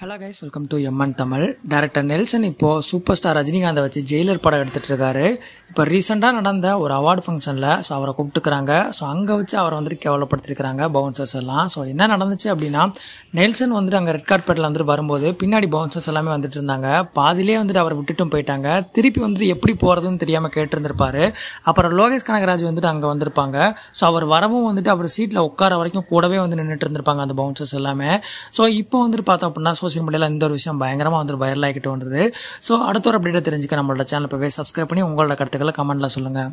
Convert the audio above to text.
hello guys welcome to M N Tamil director Nelson இப்போது superstar ரஜினிகாந்தை வச்சு ஜெயிலர் படம் எடுத்துகிட்டு இருக்காரு இப்போ ரீசெண்டாக நடந்த ஒரு அவார்டு ஃபங்க்ஷனில் ஸோ அவரை கூப்பிட்டுக்கிறாங்க ஸோ அங்கே வச்சு அவரை வந்துட்டு கேவலப்படுத்திருக்கிறாங்க பவுன்சர்ஸ் எல்லாம் ஸோ என்ன நடந்துச்சு அப்படின்னா நெல்சன் வந்துட்டு அங்கே ரெட் கார்பெட்டில் வந்துட்டு வரும்போது பின்னாடி பவுன்சர்ஸ் எல்லாமே வந்துட்டு இருந்தாங்க பாதிலே வந்துட்டு அவரை விட்டுட்டும் போயிட்டாங்க திருப்பி வந்துட்டு எப்படி போகிறதுன்னு தெரியாமல் கேட்டிருந்திருப்பாரு அப்புறம் லோகேஷ் கனகராஜ் வந்துட்டு அங்கே வந்திருப்பாங்க ஸோ அவர் வரவும் வந்துட்டு அவர் சீட்டில் உட்கார வரைக்கும் கூடவே வந்து நின்றுட்டு இருந்திருப்பாங்க அந்த பவுன்சர்ஸ் எல்லாமே ஸோ இப்போ வந்துட்டு பார்த்தோம் அப்படின்னா சோஷியல் மீடியாவில் இந்த ஒரு விஷயம் பயங்கரமாக வந்து வைரல் ஆகிக்கிட்டு வந்துருது ஸோ அடுத்த ஒரு அப்டேட்டை தெரிஞ்சுக்க நம்மளோட சேனல் இப்போவே சப்ஸ்கிரைப் பண்ணி உங்களோட கருத்துக்களை கமெண்ட்டில் சொல்லுங்கள்